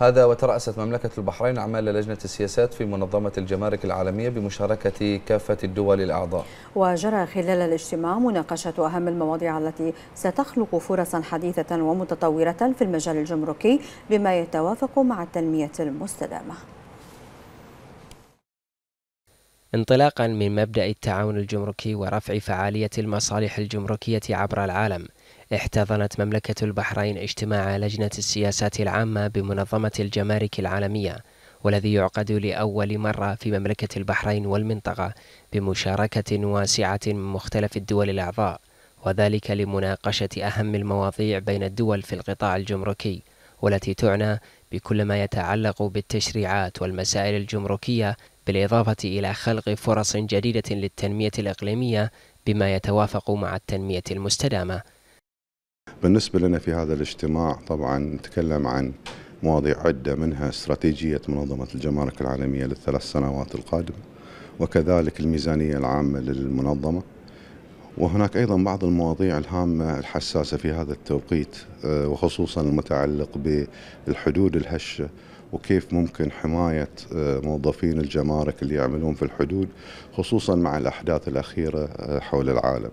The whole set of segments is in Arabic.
هذا وترأست مملكة البحرين أعمال لجنة السياسات في منظمة الجمارك العالمية بمشاركة كافة الدول الأعضاء وجرى خلال الاجتماع مناقشة أهم المواضيع التي ستخلق فرصا حديثة ومتطورة في المجال الجمركي بما يتوافق مع التنمية المستدامة انطلاقا من مبدأ التعاون الجمركي ورفع فعالية المصالح الجمركية عبر العالم احتضنت مملكة البحرين اجتماع لجنة السياسات العامة بمنظمة الجمارك العالمية والذي يعقد لأول مرة في مملكة البحرين والمنطقة بمشاركة واسعة من مختلف الدول الأعضاء وذلك لمناقشة أهم المواضيع بين الدول في القطاع الجمركي والتي تعنى بكل ما يتعلق بالتشريعات والمسائل الجمركية بالإضافة إلى خلق فرص جديدة للتنمية الإقليمية بما يتوافق مع التنمية المستدامة بالنسبة لنا في هذا الاجتماع طبعا نتكلم عن مواضيع عدة منها استراتيجية منظمة الجمارك العالمية للثلاث سنوات القادمة وكذلك الميزانية العامة للمنظمة وهناك أيضا بعض المواضيع الهامة الحساسة في هذا التوقيت آه، وخصوصا المتعلق بالحدود الهشة وكيف ممكن حماية آه، موظفين الجمارك اللي يعملون في الحدود خصوصا مع الأحداث الأخيرة آه، حول العالم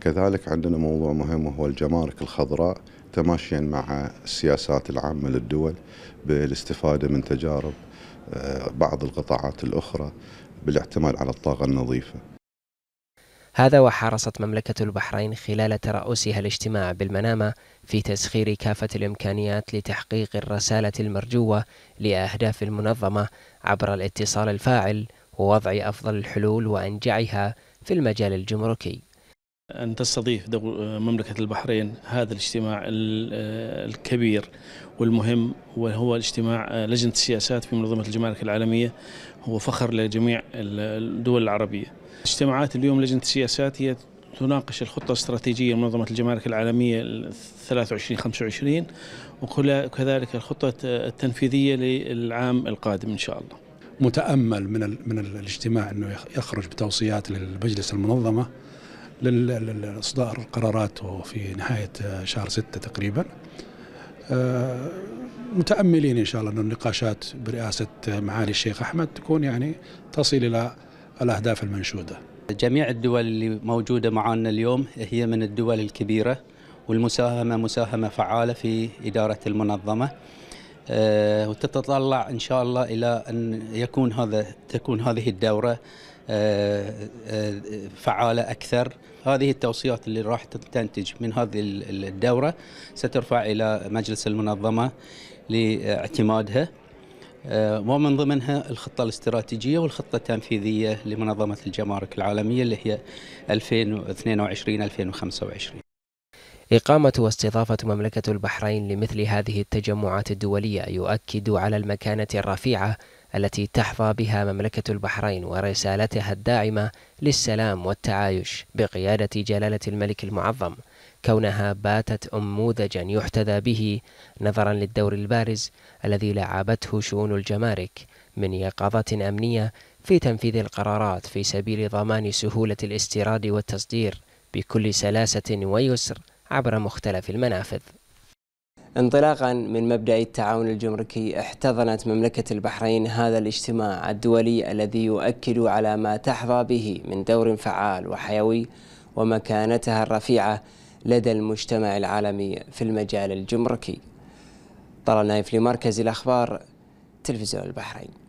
كذلك عندنا موضوع مهم وهو الجمارك الخضراء تماشيا مع السياسات العامة للدول بالاستفادة من تجارب آه، بعض القطاعات الأخرى بالاعتماد على الطاقة النظيفة هذا وحرصت مملكة البحرين خلال ترأسها الاجتماع بالمنامة في تسخير كافة الإمكانيات لتحقيق الرسالة المرجوة لأهداف المنظمة عبر الاتصال الفاعل ووضع أفضل الحلول وأنجعها في المجال الجمركي أن تستضيف مملكة البحرين هذا الاجتماع الكبير والمهم وهو اجتماع لجنة السياسات في منظمة الجمارك العالمية هو فخر لجميع الدول العربية اجتماعات اليوم لجنة السياسات هي تناقش الخطة الاستراتيجية لمنظمة الجمارك العالمية 23-25 وكذلك الخطة التنفيذية للعام القادم إن شاء الله متأمل من من الاجتماع أنه يخرج بتوصيات للمجلس المنظمة لإصدار القرارات في نهاية شهر ستة تقريبا آه، متأملين إن شاء الله أن النقاشات برئاسة معالي الشيخ أحمد تكون يعني تصل إلى الأهداف المنشودة جميع الدول اللي موجودة معنا اليوم هي من الدول الكبيرة والمساهمة مساهمة فعالة في إدارة المنظمة آه، وتتطلع ان شاء الله الى ان يكون هذا تكون هذه الدوره آه، آه، فعاله اكثر هذه التوصيات اللي راح تنتج من هذه الدوره سترفع الى مجلس المنظمه لاعتمادها ومن ضمنها الخطه الاستراتيجيه والخطه التنفيذيه لمنظمه الجمارك العالميه اللي هي 2022 2025 إقامة واستضافة مملكة البحرين لمثل هذه التجمعات الدولية يؤكد على المكانة الرفيعة التي تحظى بها مملكة البحرين ورسالتها الداعمة للسلام والتعايش بقيادة جلالة الملك المعظم كونها باتت أنموذجا يحتذى به نظرا للدور البارز الذي لعبته شؤون الجمارك من يقظة أمنية في تنفيذ القرارات في سبيل ضمان سهولة الاستيراد والتصدير بكل سلاسة ويسر عبر مختلف المنافذ انطلاقا من مبدا التعاون الجمركي احتضنت مملكه البحرين هذا الاجتماع الدولي الذي يؤكد على ما تحظى به من دور فعال وحيوي ومكانتها الرفيعه لدى المجتمع العالمي في المجال الجمركي طلال نايف لمركز الاخبار تلفزيون البحرين